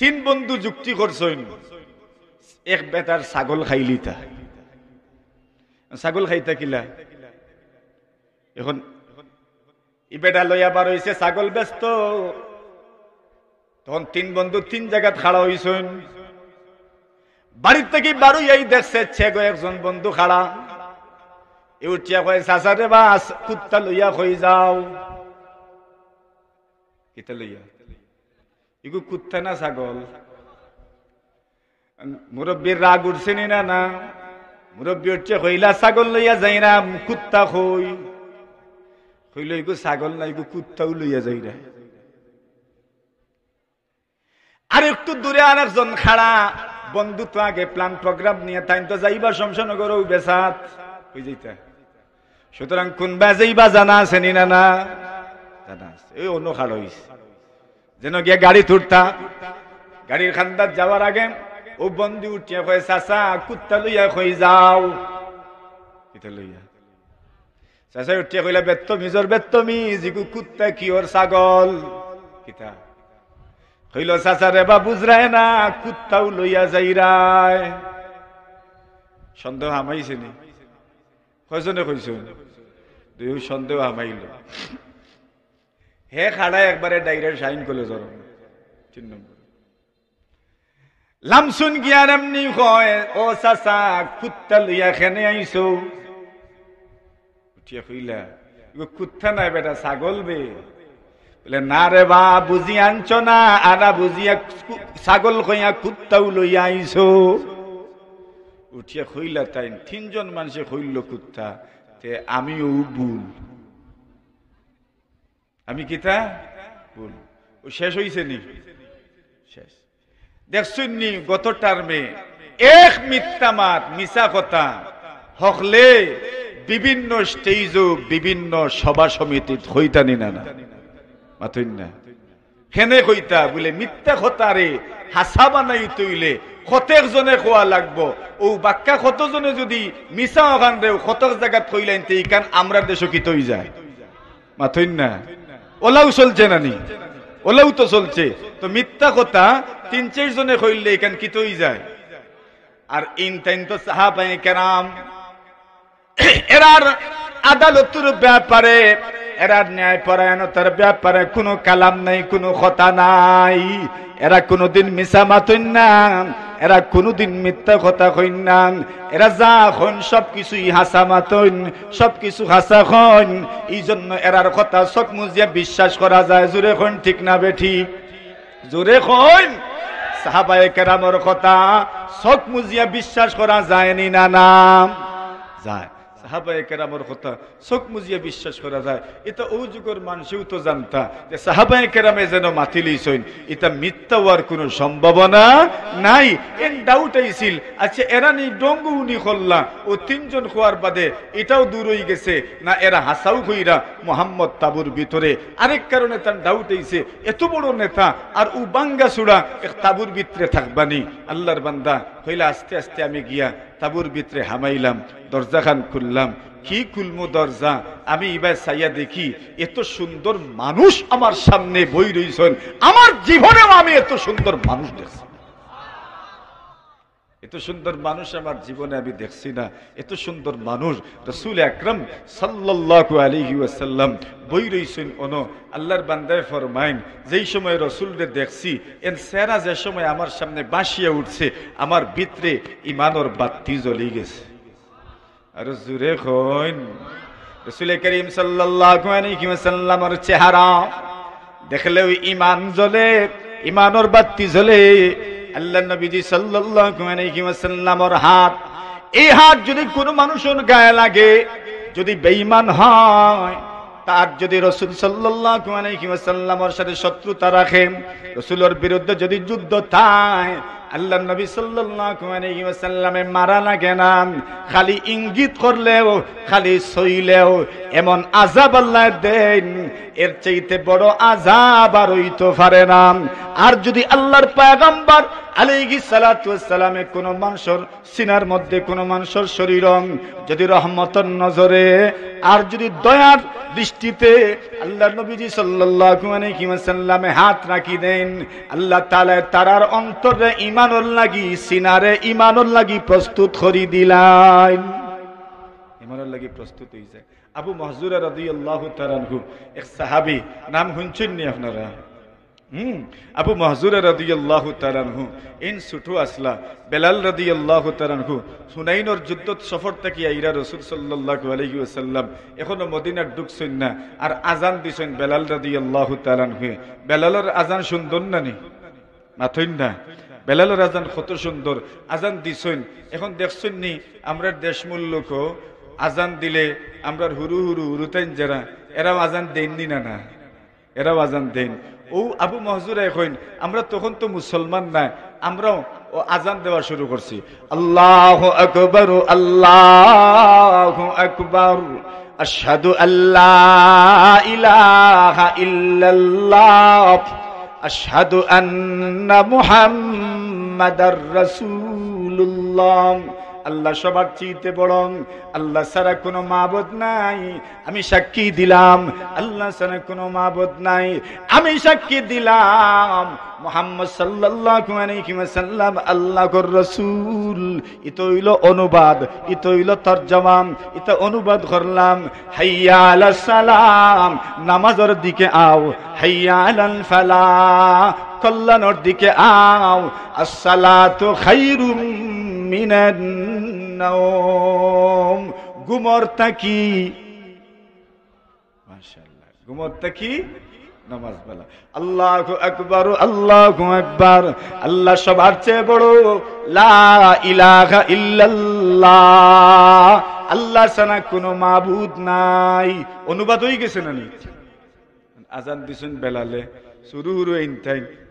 তিন বন্ধু যুক্তি করছেন এক বেতার ছাগল খাইলি তা ছাগল খাইতা কিলা এখন ই বেটা লই আবার হইছে ছাগল ব্যস্ত তখন তিন বন্ধু তিন জায়গা খাড়া হইছেন বাড়ির থেকে বারোই এই দেখছে ছেগো একজন বন্ধু খাড়া এ উঠিয়া কয়ে চাচা রে বা কুত্তা লইয়া হয়ে যাও কিতা লইয়া ইগু কুত্তা না ছাগল মুরব্বীর রাগ উঠছে না না মুরব্বী উঠছে হইলা ছাগল লইয়া যাই না কুত্তা হই হইল ইগু ছাগল না ইগু কুত্তাও লইয়া যাই না আর একটু দূরে আর একজন খাড়া বন্ধু তো আগে প্ল্যান প্রোগ্রাম নিয়ে তাই তো যাইবা শমশানগর ও বেসাত হয়ে যেটা সুতরাং কোন বা জানা আছে নি না জানা আছে এই অন্য খাড়া হয়েছে যেন গিয়ে গাড়ি তুরতা গাড়ির খান্দার যাওয়ার আগে ও বন্দি উঠিয়া কয়ে চাচা কুত্তা লইয়া খই যাও এটা লইয়া চাষা উঠিয়া কইলা বেত্তমিজর বেত্তমিজ ইগু কুত্তা কি ওর ছাগল কিতা চাষা রে বাবু যায় না কুত্তাও লইয়া যাই রায় সন্দেহ হামাইছে নি কয়জনে কইছ দুই সন্দেহ হামাইল হে খাড়ায় একবারে ডাইরেক্ট সাইন করলে ধরো তিন নম্বর লামসুন গিয়ার এমনি কয় ও চাচা কুত্তা লইয়া খেনে আইছো উঠিয়া হইলা কুত্তা নাই বেটা ছাগল বে বলে না রে বা বুঝি আনছ না আরা বুঝিয়া ছাগল কইয়া কুত্তাও লইয়া আইছো উঠিয়া হইলা তাই তিনজন মানুষে হইল কুত্তা তে আমিও ভুল আমি কিতা ভুল ও শেষ হইছে নি শেষ দেখছুননি গত টার্মে এক মিথ্যা মাত মিছা কথা হকলে বিভিন্ন স্টেজও বিভিন্ন সভা সমিতি হইতানি না না মাথুন না খেনে কইতা বলে মিথ্যা খতারে হাসা বানাই তৈলে কতেক জনে খোয়া লাগবো ও বাক্কা কতজনে যদি মিছা অগান রেও কতক জায়গা থইলেন তে ইকান আমরা দেশ কি যায় মাথুন না ওলাও চলছে নানি ওলাও তো চলছে তো মিথ্যা কথা তিন চার জনে হইলে এখান কিতই যায় আর ইন তাইন তো সাহাবাই কেরাম এরার আদালতের ব্যাপারে এরা ন্যায় পরায়ণতার ব্যাপারে কোনো কালাম নাই কোনো কথা নাই এরা কোনোদিন মিশা মাতুন না এরা কোনোদিন মিথ্যা কথা কইন না এরা যা হন সব কিছুই হাসা মাতন সব কিছু হাসা হন এই জন্য এরার কথা সব মুজিয়া বিশ্বাস করা যায় জোরে হন ঠিক না বেঠি জোরে হন সাহাবায় কেরামর কথা সব মুজিয়া বিশ্বাস করা যায়নি না নাম যায় সাহাবায় কেরামর কথা চোখ মুজিয়ে বিশ্বাস করা যায় এটা ও যুগের মানুষেও তো জানতা যে সাহাবায় কেরামে যেন মাতি লইছেন এটা মিথ্যা হওয়ার কোনো সম্ভাবনা নাই এন ডাউট আইছিল আচ্ছা এরা নেই ডঙ্গু উনি হল্লা ও তিনজন খোয়ার বাদে এটাও দূর হয়ে গেছে না এরা হাসাও হইরা মোহাম্মদ তাবুর ভিতরে আরেক কারণে তার ডাউট আইছে এত বড় নেতা আর ও বাঙ্গা সুড়া তাবুর ভিতরে থাকবানি আল্লাহর বান্দা হইলে আস্তে আস্তে আমি গিয়া তাবুর ভিতরে হামাইলাম দরজা খান খুললাম কি খুলমো দরজা আমি এবার চাইয়া দেখি এত সুন্দর মানুষ আমার সামনে বই রইছেন আমার জীবনেও আমি এত সুন্দর মানুষ দেখছি এত সুন্দর মানুষ আমার জীবনে আমি দেখছি না এত সুন্দর মানুষ রসুল একরম সাল্লু আলহি আসাল্লাম বই রইছেন অন আল্লাহর বান্দায় ফরমাইন যেই সময় রসুলরে দেখছি এন সেরা যে সময় আমার সামনে বাঁশিয়ে উঠছে আমার ভিতরে ইমানোর বাতি জ্বলি গেছে আর জুরে খইন রসুল করিম সাল্লাহু আলহি আসাল্লামর চেহারা দেখলেও ইমান জ্বলে ইমানোর বাতি জ্বলে আল্লাহ নবীজি সাল্লাহামর হাত এই হাত যদি কোনো মানুষের গায়ে লাগে যদি বেইমান হয় তার যদি রসুল সাল্লাহামর সাথে শত্রুতা রাখে রসুলের বিরুদ্ধে যদি যুদ্ধ তাই আল্লাহ নবী সাল্লামে মারা না না খালি ইঙ্গিত করলেও খালি সইলেও এমন আজাব আল্লাহ দেন এর চাইতে বড় আজাব আর তো পারে না আর যদি আল্লাহর পায়গাম্বার আলিগি সালাতামে কোন মানুষের সিনার মধ্যে কোন মানুষের যদি রহমতর নজরে আর যদি দয়ার দৃষ্টিতে আল্লাহ নবীজি সাল্লাহ হাত রাখি দেন আল্লাহ তালায় তারার অন্তরে ইমান ইমানর লাগি সিনারে ইমানর লাগি প্রস্তুত করি দিলাই ইমানর লাগি প্রস্তুত হইছে আবু মহজুরা রাদিয়াল্লাহু তাআলাহু এক সাহাবী নাম শুনছেন নি আপনারা হুম আবু মহজুরা রাদিয়াল্লাহু তাআলাহু ইন সুটু আসলা বেলাল রাদিয়াল্লাহু তাআলাহু তারানহু সুনাইনর যুদ্ধ সফর থেকে আইরা রাসূল সাল্লাল্লাহু আলাইহি ওয়াসাল্লাম এখনো মদিনার শুন না আর আজান দিছেন বেলাল রাদিয়াল্লাহু তাআলাহু বেলালের বেলালর আজান সুন্দর না নি না বেলালের আজান কত সুন্দর আজান দিছেন এখন দেখছেন নি আমরা লোক আজান দিলে আমরা হুরু হুরু হুরুতেন যারা এরাও আজান দেননি না না এরাও আজান দেন ও আবু মহজুরা এখন আমরা তখন তো মুসলমান না আমরাও ও আজান দেওয়া শুরু করছি আল্লাহ আকবর আল্লাহ আকবর আশহাদু আল্লাহ ইলাহা ইল্লাল্লাহ আশহাদু আন্না মুহাম্মদ মুহাম্মাদার রাসূলুল্লাহ আল্লাহ সবার চিতে বড় আল্লাহ সারা কোনো মাবত নাই আমি সাক্ষী দিলাম আল্লাহ সারা কোনো মাবত নাই আমি সাক্ষী দিলাম মোহাম্মদ সাল্লাল্লাহু আলাইহি ওয়াসাল্লাম আল্লাহর রাসূল ইতো হইল অনুবাদ ইতো হইল তরজমা ইতো অনুবাদ করলাম হাইয়া আলাস সালাম নামাজের দিকে আও হাইয়া আলাল কল্যাণর দিকে আও আসসালাতু তো মিনান নাওম গুমর তাকি মাশাআল্লাহ গুমর বেলা আল্লাহ আল্লাহ আল্লাহ সবার চেয়ে লা আল্লাহ কোনো নাই অনুবাদ হয়ে গেছে না আজান দিছেন বেলালে শুরু হুরু ইনথাইন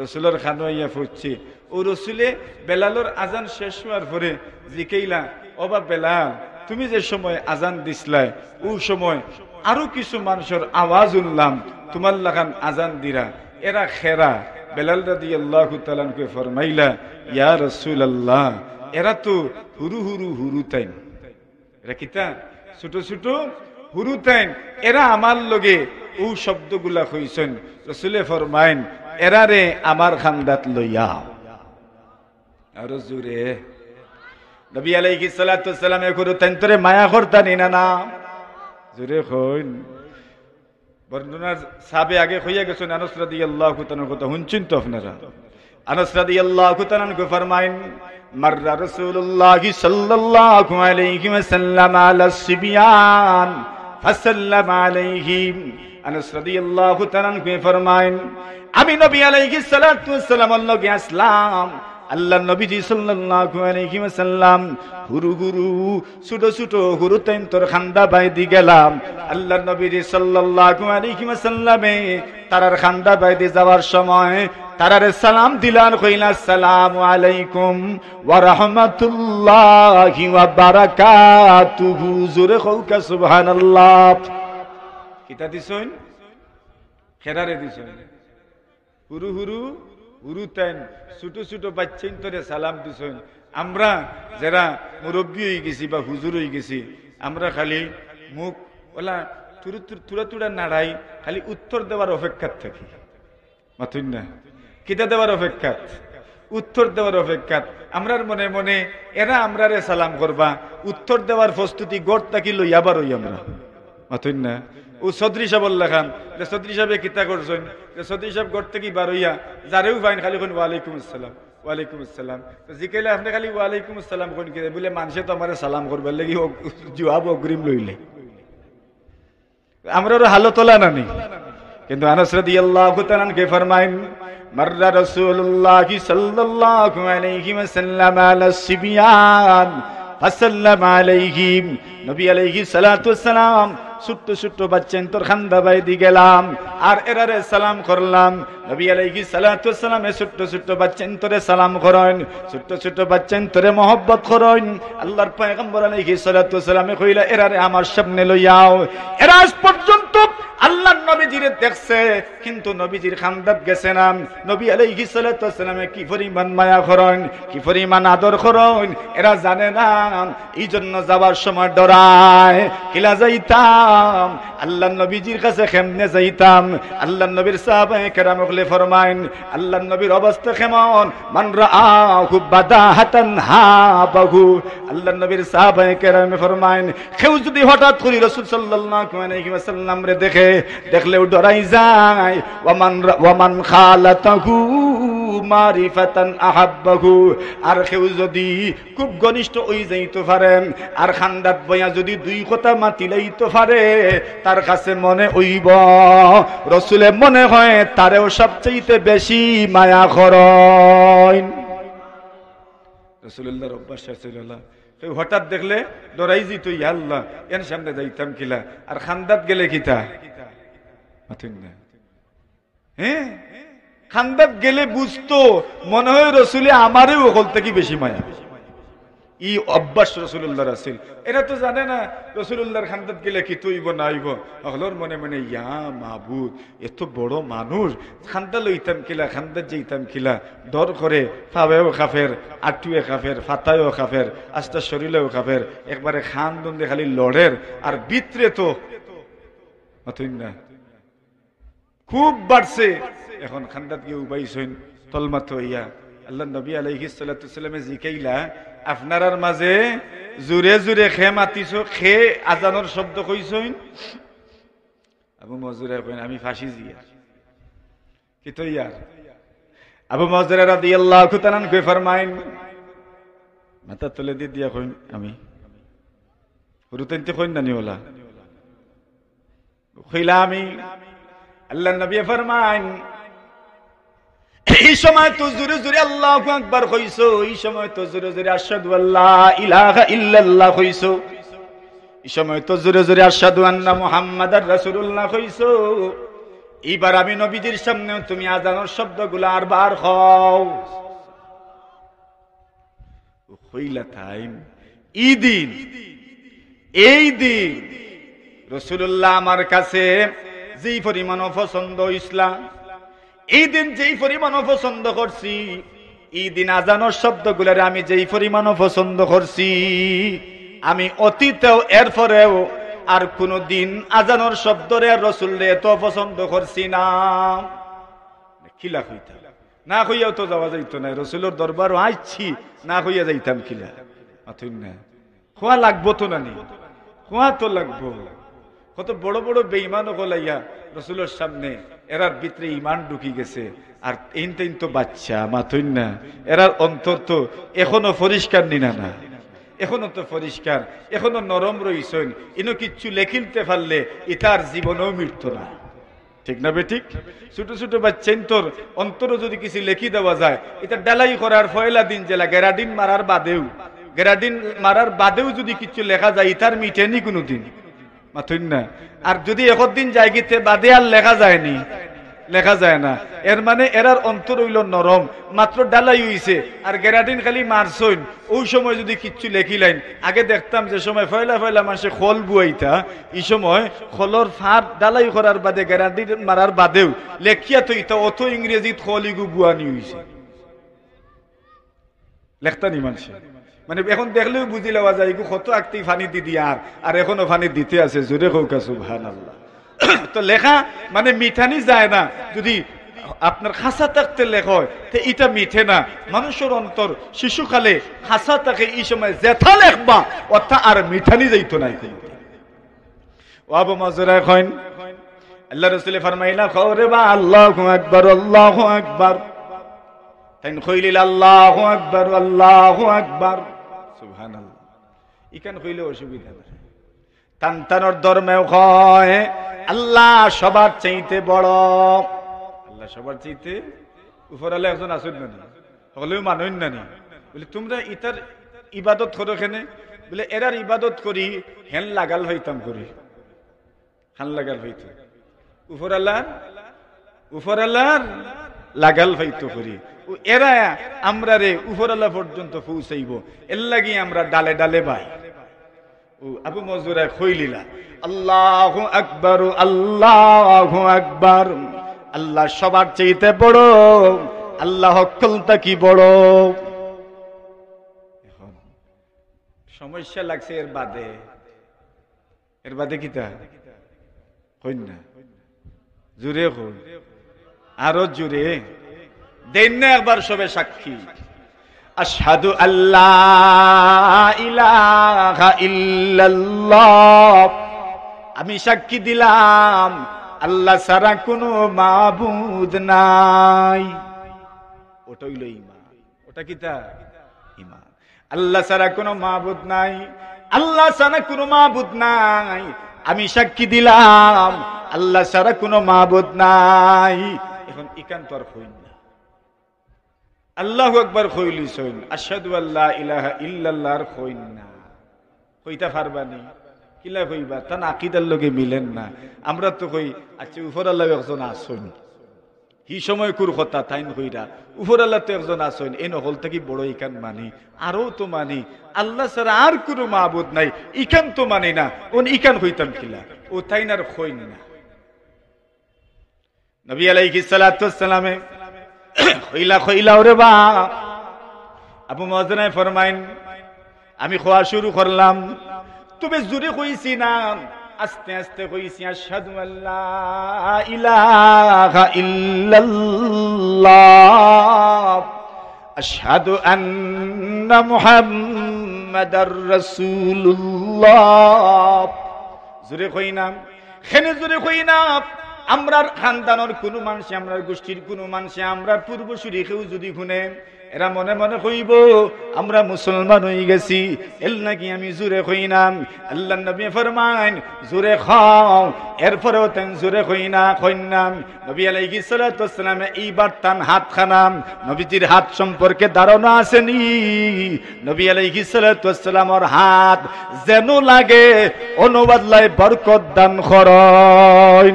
রসুলের খানো ইয়া ফুটছি ও রসুলে বেলালোর আজান শেষ হওয়ার পরে জিকেইলা বা বেলাল তুমি যে সময় আজান দিসলাই ও সময় আরো কিছু মানুষের আওয়াজ উনলাম তোমার লাগান আজান দিরা এরা খেরা বেলাল রাদি আল্লাহ তালানকে ফরমাইলা ইয়া রসুল আল্লাহ এরা তো হুরু হুরু হুরু তাইন এরা কিতা ছোট ছোট হুরু তাইন এরা আমার লগে ও শব্দগুলা হইছেন রসুলে ফরমাইন এরারে আমার খান্দাত লইয়া আরো জুরে নবী আলাইহি সালাতু সালাম একুরু তেন্তরে মায়া করতানি না না জুরে কইন বর্ণনার সাবে আগে হইয়া গেছেন আনাস রাদিয়াল্লাহু তাআলার কথা শুনছেন তো আপনারা আনাস রাদিয়াল্লাহু তাআলা কো ফরমাইন মাররা রাসূলুল্লাহি সাল্লাল্লাহু আলাইহি সাল্লাম আলা সিবিয়ান ফাসাল্লাম আলাইহিম আনাস রাদিয়াল্লাহু তাআলা কো ফরমাইন আমি নবী আলাইহিস সালাতু ওয়াসসালাম লগে আসলাম আল্লাহ নবীজি সাল্লাল্লাহু আলাইহি ওয়াসাল্লাম হুরু হুরু ছোট ছোট হুরু তাইন তোর খান্দা দি গেলাম আল্লাহ নবীজি সাল্লাল্লাহু আলাইহি ওয়াসাল্লামে তারার খান্দা দি যাওয়ার সময় তারারে সালাম দিলান কইলা সালাম আলাইকুম ওয়া রাহমাতুল্লাহি ওয়া বারাকাতুহু জোরে কওকা সুবহানাল্লাহ কিতা দিছইন খেরারে দিছইন হুরু হুরু উরুতেন ছোট ছোট বাচ্চেন তোরে সালাম দিছেন আমরা যারা মুরব্বী হয়ে গেছি বা হুজুর হয়ে গেছি আমরা খালি মুখ ওলা তুরা তুরা নাড়াই খালি উত্তর দেওয়ার অপেক্ষার থাকি মাথুন না কিতা দেওয়ার অপেক্ষা উত্তর দেওয়ার অপেক্ষা আমরার মনে মনে এরা আমরারে সালাম করবা উত্তর দেওয়ার প্রস্তুতি গড় তাকি লইয়াবার ওই আমরা মাথুন না ও সদরি সাহেব লেখান যে সদরি সাহেবে কিতা করছেন যে সদরি সাহেব করতে কি বারইয়া যারেও পাইন খালি কোন ওয়ালাইকুম আসসালাম ওয়ালাইকুম আসসালাম তো জিকাইলে আপনি খালি ওয়ালাইকুম আসসালাম কোন কে বলে মানুষে তো আমার সালাম করবার লাগি জুয়াব অগ্রিম লইলে আমরা না নানি কিন্তু আনাস রাদিয়াল্লাহু তাআলা কে ফরমাইন مر رسول الله صلى الله আলা সিবিয়ান ফাসাল্লাম الصبيان নবী আলাইহি সালাতু عليه ছোট্ট ছোট্ট বাচ্চা তোর খান্দা বাইদি গেলাম আর এরারে সালাম করলাম নবী আলাইহি সালাতু সালামে ছোট্ট ছোট্ট বাচ্চা তোরে সালাম করেন ছোট্ট ছোট্ট বাচ্চা তোরে মহব্বত করেন আল্লাহর পয়গম্বর আলাইহি সালাতু সালামে কইলা এরারে আমার স্বপ্নে লইয়াও এরা আজ নবীজির দেখছে কিন্তু নবীজির খান্দাত গেছে নাম নবী আলাইহি সাল্লাতু সালামে কি পরিমাণ মায়া করেন কি পরিমাণ আদর করেন এরা জানে না এইজন্য যাবার সময় ডরায় কিলা যাইতাম আল্লাহ নবীজির কাছে কেমনে যাইতাম আল্লাহ নবীর সাহাবায়ে কেরাম ওগলে ফরমাইন আল্লাহ নবীর অবস্থা কেমন মান বাদা বাদাহাতান হাবাহু আল্লাহ নবীর সাহাবায়ে কেরাম ফরমাইন কেউ যদি হঠাৎ করে রাসূল সাল্লাল্লাহু আলাইহি ওয়াসাল্লাম রে দেখে দেখলেও ডরাই যায় ওমান ওমান খালাতাহু মারিফাতান আহাব্বাহু আর কেউ যদি খুব ঘনিষ্ঠ ওই যাইতে পারেন আর খান্দাত বয়া যদি দুই কথা মাতিলাইতে পারে তার কাছে মনে হইব রসুলে মনে হয় তারেও সবচেয়েতে বেশি মায়া খরণ রসুল্লাহর অভ্যাস রসুল্লাহ হঠাৎ দেখলে ডরাই জিত ইয়াল্লা এর সামনে যাইতাম কিলা আর খান্দাত গেলে কিতা ঠিক না হ্যাঁ গেলে বুঝতো মনে হয় রসুলে আমারই ওকল থেকে বেশি মায়া ই অভ্যাস রসুল্লাহর আসিল এরা তো জানে না রসুল্লাহর খান্দাত গেলে কি তুইব না আইব হলর মনে মনে ইয়া মাহবুদ এত বড় মানুষ খান্দা লইতাম কিলা খান্দাত ইতাম কিলা ডর করে ফাবেও খাফের আটুয়ে খাফের ফাতায়ও খাফের আস্তা শরীরেও খাফের একবারে খান দন্দে খালি লড়ের আর বিত্রে তো না খুব বাড়ছে এখন খান্দাত গিয়ে উপাইছেন তলমাত হইয়া আল্লাহ নবী আলহি সাল্লামে জিকাইলা আপনার মাঝে জোরে জোরে খে মাতিছ খে আজানোর শব্দ কইছইন আবু মজুরা কইন আমি ফাঁসি জিয়া কি তো ইয়ার আবু মজুরা রাদি আল্লাহ খুতানান কই ফরমাইন মাথা তুলে দিয়ে দিয়া কইন আমি রুতেন তো কইন না নিওলা কইলা আমি আল্লাহ নবী ফরমান এই সময় তো জোরে জোরে আল্লাহ আকবার কইছো এই সময় তো জোরে জোরে আশহাদু আল্লাহ ইলাহা ইল্লাল্লাহ কইছো এই সময় তো জোরে জোরে আশহাদু আন্না মুহাম্মাদার রাসূলুল্লাহ কইছো এইবার আমি নবীজির সামনেও তুমি আজানোর শব্দগুলো আর বার হও হইলা টাইম ইদিন এই দিন রসুল্লাহ আমার কাছে যেই পরিমাণ অপছন্দ ইসলাম এই দিন যেই পরিমাণ অপছন্দ করছি এই দিন আজানোর শব্দগুলোর আমি যেই পরিমাণ অপছন্দ করছি আমি অতীতেও এরপরেও আর কোনো দিন আজানোর শব্দরে রসুলরে এত অপছন্দ করছি না খিলা হইতাম না হইয়াও তো যাওয়া যাইতো না রসুলের দরবার আসছি না হইয়া যাইতাম কিলা না খোয়া লাগবো তো নি খোয়া তো লাগবো কত বড় বড় বেঈমানও গলাইয়া রসুলের সামনে এরার ভিতরে ইমান ঢুকি গেছে আর তিন তিন তো বাচ্চা মাথুন না এরার অন্তর তো এখনো পরিষ্কার নিনা না এখনো তো পরিষ্কার এখনো নরম রইছেন ইনো কিচ্ছু লেখিলতে পারলে ইতার জীবনেও মৃত্যু না ঠিক না বে ঠিক ছোট ছোট বাচ্চেন তোর অন্তরও যদি কিছু লেখি দেওয়া যায় এটা ডালাই করার ফয়লা দিন জেলা গেরাডিন মারার বাদেও গেরাডিন মারার বাদেও যদি কিছু লেখা যায় ইতার মিটেনি কোনোদিন দিন আর যদি একদিন জায়গিতে বাদে আর লেখা যায়নি লেখা যায় না এর মানে এরার অন্তর হইল নরম মাত্র ডালাই হইছে আর গেরাডিন খালি মারছইন ওই সময় যদি কিচ্ছু লেখিলাইন আগে দেখতাম যে সময় ফয়লা ফয়লা মাসে খল বুয়াইতা এই সময় খলর ফাঁদ ডালাই করার বাদে গেরাডিন মারার বাদেও লেখিয়া তো ইতা অত ইংরেজিত খল ইগু বুয়ানি হইছে লেখতানি মানুষের মানে এখন দেখলেও বুঝি লওয়া যায় কত আঁকতেই ফানি দি দিয়ে আর আর এখনো ফানি দিতে আছে জোরে হোক সুহান আল্লাহ তো লেখা মানে মিঠানি যায় না যদি আপনার খাসা থাকতে লেখ এটা মিঠে না মানুষের অন্তর শিশুকালে খাসা থাকে এই সময় জেঠা লেখবা অর্থাৎ আর মিঠানি যাইতো নাই আল্লাহ বা আল্লাহ আল্লাহ আল্লাহ আকবর আল্লাহ আকবর সুহান ইখান হইলে অসুবিধা নাই তান্তানোর ধর্মেও আল্লাহ সবার চাইতে বড় আল্লাহ সবার চাইতে একজন আসুন না হলেও না বলে তোমরা ইতার ইবাদত করো কেনে বলে এরার ইবাদত করি হেন লাগাল হইতাম করি হান লাগাল হইতাম উপরালার আল্লাহ লাগাল ফাইতো করি ও এরা আমরা রে উপরালা পর্যন্ত পৌঁছাইব এর লাগি আমরা ডালে ডালে বাই ও আবু মজুরা খইলিলা আল্লাহ আকবর আল্লাহ আকবর আল্লাহ সবার চাইতে বড় আল্লাহ হকলতা কি বড় সমস্যা লাগছে এর বাদে এর বাদে কিতা হইন না জুড়ে হই আরো জুড়ে দেন না একবার সবে সাক্ষী আসাদু আল্লাহ ইলাহা ইল্লাল্লাহ আমি সাক্ষী দিলাম আল্লাহ সারা কোন মাবুদ নাই ওটা হইল ইমান ওটা কি তা ইমান আল্লাহ সারা কোনো মাবুদ নাই আল্লাহ সারা কোনো মাবুদ নাই আমি সাক্ষী দিলাম আল্লাহ সারা কোন মাবুদ নাই এখন ইকান তো আর হইন না আল্লাহ একবার হইলি সইন আসাদু আল্লাহ ইলাহা ইল্লাল্লাহর খইন না হইতা পারবানি কিলা হইবা তা না আকিদার লগে মিলেন না আমরা তো কই আচ্ছা উপর আল্লাহ একজন আসইন হি সময় কুর কথা তাইন হইরা উপর আল্লাহ তো একজন আসইন এ নহল থেকে বড় ইকান মানি আরও তো মানি আল্লাহ ছাড়া আর কোনো মাহবুদ নাই ইকান তো মানি না ওন ইকান হইতাম কিলা ও তাইন আর হইন না নবী আলাইকি সালাতামে খইলা খইলা ওরে বা আবু মজনায় ফরমাইন আমি খোয়া শুরু করলাম তুমি জুড়ে কইছি না আস্তে আস্তে কইছি আশহাদু আল্লাহ ইলাহা ইল্লাল্লাহ আশহাদু আন্না মুহাম্মাদার রাসূলুল্লাহ জুড়ে কই না খেনে জুড়ে কই না আমরার খানদানোর কোনো মানুষে আমরার গোষ্ঠীর কোনো মানুষে আমরার পূর্বসূরি কেউ যদি শুনে এরা মনে মনে কইব আমরা মুসলমান হয়ে গেছি এল নাকি আমি জুরে কই নাম আল্লাহ নবী ফরমান জুরে খাও এরপরেও তেন জুরে কই না কই নাম নবী আলাইহি সালাতামে এইবার তান হাত খানাম নবীজির হাত সম্পর্কে ধারণা আসেনি নবী আলাইহি সালাতামর হাত যেন লাগে অনুবাদলায় বরকত দান করয়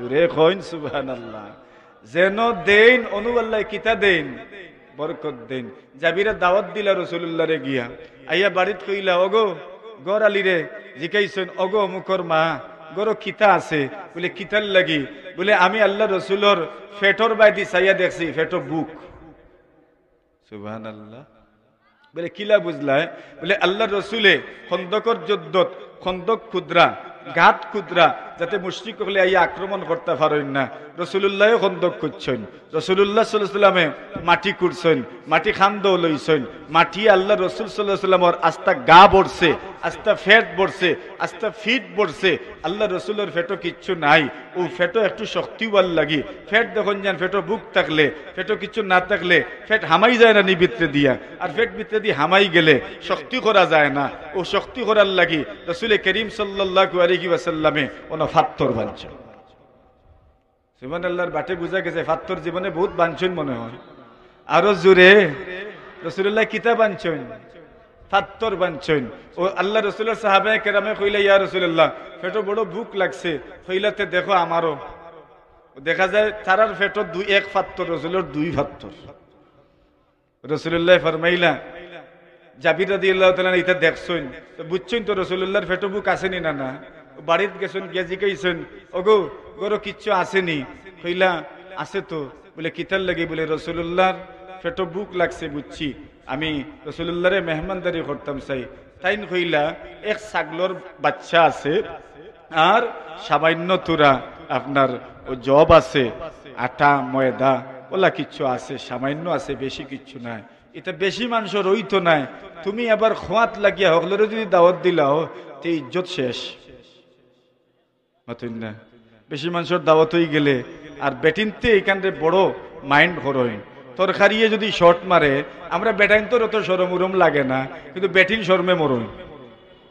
জুরে খৈন সুবাহ যেন দেন অনুবাল্লাহ কিতা দেন বরকত দেন জাবিরা দাওয়াত দিলা রসুল্লাহরে গিয়া আইয়া বাড়িত কইলা অগো গর আলিরে জিকাইছেন অগো মুখর মা গরো কিতা আছে বলে কিতার লাগি বলে আমি আল্লাহ রসুলর ফেটর বাইদি চাইয়া দেখছি ফেটো বুক সুবাহ আল্লাহ বলে কিলা বুঝলায় হ্যাঁ? বলে আল্লাহ রসুলে খন্দকর যুদ্ধত খন্দক ক্ষুদ্রা গাত কুদরা যাতে মুশ্রিক হলে এই আক্রমণ করতে পারেন না রসুল্লাহ খন্দক করছেন রসুল্লাহ সাল্লামে মাটি করছেন মাটি খান্দ লইছেন মাটি আল্লাহ রসুল সাল্লাহ সাল্লামর আস্তা গা বড়ছে আস্তা ফ্যাট বড়ছে আস্তা ফিট বড়ছে আল্লাহ রসুলের ফেটো কিচ্ছু নাই ও ফেটো একটু শক্তি ওয়াল লাগি ফ্যাট দেখুন যান ফেটো বুক থাকলে ফেটো কিচ্ছু না থাকলে ফ্যাট হামাই যায় না নিবৃত্তে দিয়া আর ফ্যাট বৃত্তে দিয়ে হামাই গেলে শক্তি করা যায় না ও শক্তি করার লাগি রসুলের করিম সাল্লাহ আলহি ওনা ফাত্তর বাঞ্ছন সুমান আল্লাহর বাটে বোঝা গেছে ফাত্তর জীবনে বহুত বাঞ্ছন মনে হয় আরো রসুল্লাহ কিতা বাঞ্ছন ফাত্তর বাঞ্ছন ও আল্লাহ রসুল্লাহ সাহাবে কেরামে কইলে ইয়া রসুল্লাহ বড় ভুক লাগছে দেখো আমারও দেখা যায় তারার ফেটো দুই এক ফাত্তর রসুলের দুই ফাত্তর রসুল্লাহ ফরমাইলা জাবির রাদি আল্লাহ ইতা দেখছেন বুঝছেন তো রসুল্লাহর ফেটো বুক আসেনি না না বাড়িত গেছেন গেজি গেছেন ওগো গরো কিচ্ছু আসেনি কইলা আছে তো বলে কিতার লাগে বলে রসুল্লাহর ফেটো বুক লাগছে বুঝছি আমি রসুল্লাহরে মেহমানদারি করতাম চাই তাইন কইলা এক ছাগলর বাচ্চা আছে আর সামান্য তোরা আপনার ও জব আছে আটা ময়দা ওলা কিচ্ছু আছে সামান্য আছে বেশি কিচ্ছু নাই এটা বেশি মানুষ রইতো নাই তুমি আবার খোয়াত লাগিয়া হকলেরও যদি দাওয়াত দিলাও তে ইজ্জত শেষ হতই না বেশি মানুষের দাওয়াত হয়ে গেলে আর ব্যাটিনতে এখানে বড় মাইন্ড হরইন তরকারিয়ে যদি শর্ট মারে আমরা ব্যাটিং তোর অত সরম উরম লাগে না কিন্তু ব্যাটিং শর্মে মরুন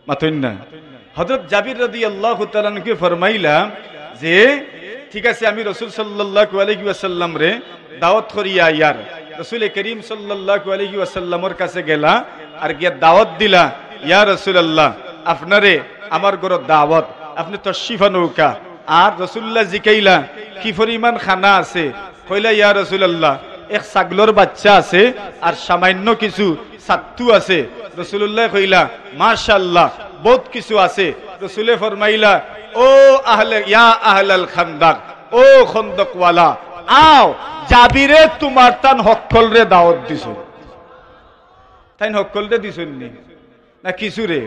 মাথুন না হজরত জাবির রদি আল্লাহ তালানকে ফরমাইলাম যে ঠিক আছে আমি রসুল সাল্লাহ আলহি আসাল্লাম রে দাওয়াত করিয়া ইয়ার রসুল করিম সাল্লাহ আলহি আসাল্লামর কাছে গেলা আর গিয়া দাওয়াত দিলা ইয়া রসুল আল্লাহ আপনারে আমার গরো দাওয়াত আপনি তশিফা নৌকা আর রসুল্লাহ জিকাইলা কি পরিমাণ খানা আছে কইলা ইয়া রসুল্লাহ এক সাগলর বাচ্চা আছে আর সামান্য কিছু সাত্তু আছে রসুল্লাহ কইলা মাশাল্লাহ বহুত কিছু আছে রসুলে ফরমাইলা ও আহলে ইয়া আল খান্দাক ও খন্দকওয়ালা আও জাবিরে তোমার তান হকল রে দাওয়াত দিছ তাই হকল রে দিছনি না কিছু রে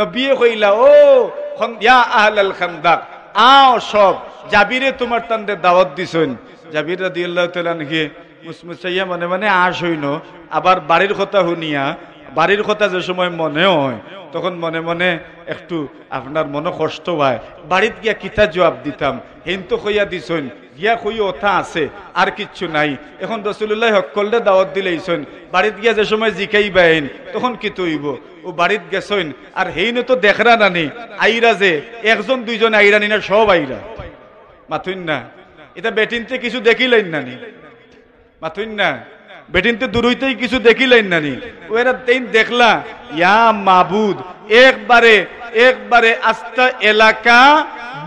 নবিয়ে কইলা ও ইয়া আহলাল খান্দাক আও সব জাবিরে তোমার তান্ডে দাওয়াত দিছেন জাবির রাদিয়াল্লাহু তাআলা নাকি মুসমুসাইয়া মনে মনে আশ হইনো আবার বাড়ির কথা হুনিয়া বাড়ির কথা যে সময় মনে হয় তখন মনে মনে একটু আপনার মনে কষ্ট হয় বাড়িতে গিয়া কিতা জবাব দিতাম হিন্তু কইয়া দিছেন গিয়া কই ওথা আছে আর কিচ্ছু নাই এখন রসুল্লাহ হকলে দাওয়াত দিলেইছেন বাড়িতে গিয়া যে সময় জিকাই বাইন তখন কি তৈব ও বাড়িত গেছেন আর হেইনে তো দেখরা নানি আইরা যে একজন দুইজন আইরা নিনা সব আইরা মাথুন না এটা বেটিনতে কিছু দেখিলেন নানি মাথুন না বেটিন তো দূর হইতেই কিছু দেখিলেন নানি ওরা তেইন দেখলা ইয়া মাবুদ একবারে একবারে আস্তা এলাকা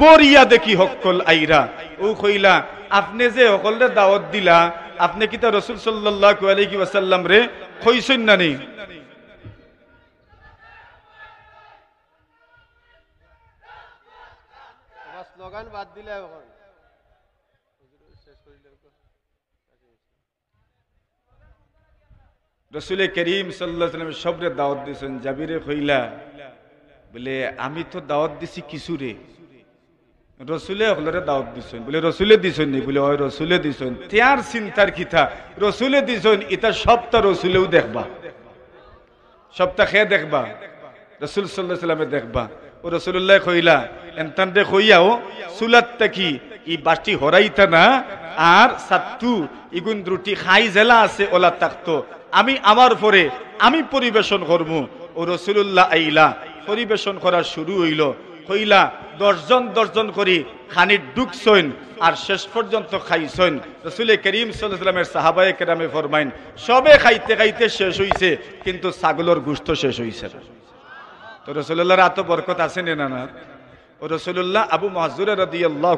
বরিয়া দেখি হকল আইরা ও কইলা আপনি যে হকলরে দাওয়াত দিলা আপনি কি তো রসুল সাল্লাল্লাহু আলাইহি ওয়াসাল্লাম রে কইছেন নানি স্লোগান বাদ দিলে রসুল করিম সাল্লাহাম সবরে দাওয়াত দিয়েছেন জাবিরে হইলা বলে আমি তো দাওয়াত দিছি কিছুরে রসুলে হলরে দাওয়াত দিছেন বলে রসুলে দিছেন নি বলে ওই রসুলে দিছেন তেয়ার চিন্তার কিতা রসুলে দিছেন ইতা সপ্তাহ রসুলেও দেখবা সপ্তাহ খেয়ে দেখবা রসুল সাল্লাহ সাল্লামে দেখবা ও রসুল্লাহ কইলা এনতান দে কইয়াও সুলাত তাকি ই বাটি হরাইতা না আর সাত্তু ইগুন রুটি খাই জেলা আছে ওলা তাকতো আমি আমার পরে আমি পরিবেশন করব ও রসুল্লাহ আইলা পরিবেশন করা শুরু হইল হইলা দশজন দশজন করি ডুক ডুকছেন আর শেষ পর্যন্ত খাইছেন রসুল করিম সাল্লামের সাহাবায় কেরামে ফরমাইন সবে খাইতে খাইতে শেষ হইছে কিন্তু ছাগলর গুস্ত শেষ হইছে তো রসুল্লাহর এত বরকত আছে না না ও রসুল্লাহ আবু মহাজুরের দিয়ে আল্লাহ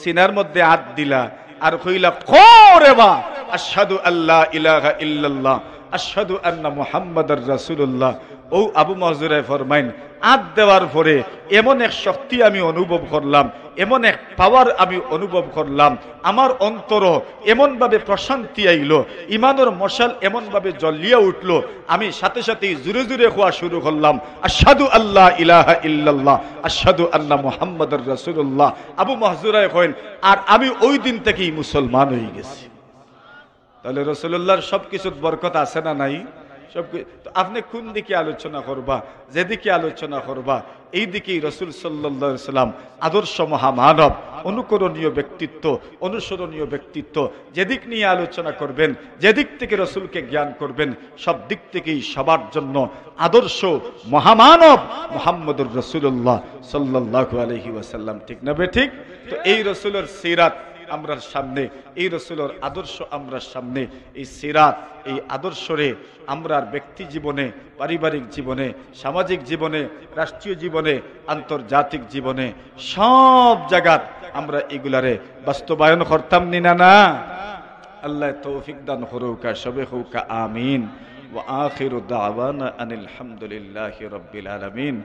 সিনার মধ্যে হাত দিলা আর কইলা খো রে বা আশাদু আল্লাহ ইলাহা ইল্লাল্লাহ আশাদু আন্না মুহাম্মাদার রাসুল্লাহ ও আবু মহজুরায় ফরমাইন আদ দেওয়ার পরে এমন এক শক্তি আমি অনুভব করলাম এমন এক পাওয়ার আমি অনুভব করলাম আমার অন্তর এমনভাবে প্রশান্তি আইল ইমানোর মশাল এমনভাবে জ্বলিয়া উঠল আমি সাথে সাথেই জুড়ে জুড়ে খোয়া শুরু করলাম আসাদু আল্লাহ ইলাহা ইল্লাল্লাহ আসাদু আল্লাহ মুহাম্মদ রসুল্লাহ আবু মহজুরায় হইন আর আমি ওই দিন থেকেই মুসলমান হয়ে গেছি তাহলে রসুল্লাহর সবকিছুর বরকত আছে না নাই সবকিছু আপনি কোন দিকে আলোচনা করবা যেদিকে আলোচনা করবা এই দিকেই রসুল সাল্লা সাল্লাম আদর্শ মহামানব অনুকরণীয় ব্যক্তিত্ব অনুসরণীয় ব্যক্তিত্ব যেদিক নিয়ে আলোচনা করবেন যেদিক থেকে রসুলকে জ্ঞান করবেন সব দিক থেকেই সবার জন্য আদর্শ মহামানব মোহাম্মদুর রসুল্লাহ সাল্লাহ আলহি ওয়াসাল্লাম ঠিক না বে ঠিক তো এই রসুলের সিরাত আমরার সামনে এই রসুলের আদর্শ আমরার সামনে এই সিরাত এই রে আমরার ব্যক্তি জীবনে পারিবারিক জীবনে সামাজিক জীবনে রাষ্ট্রীয় জীবনে আন্তর্জাতিক জীবনে সব জায়গার আমরা এগুলারে বাস্তবায়ন করতাম নি না না আল্লাহ তৌফিক দান হরৌকা সবে হৌকা আমিন وآخر دعوانا أن আনিল لله رب العالمين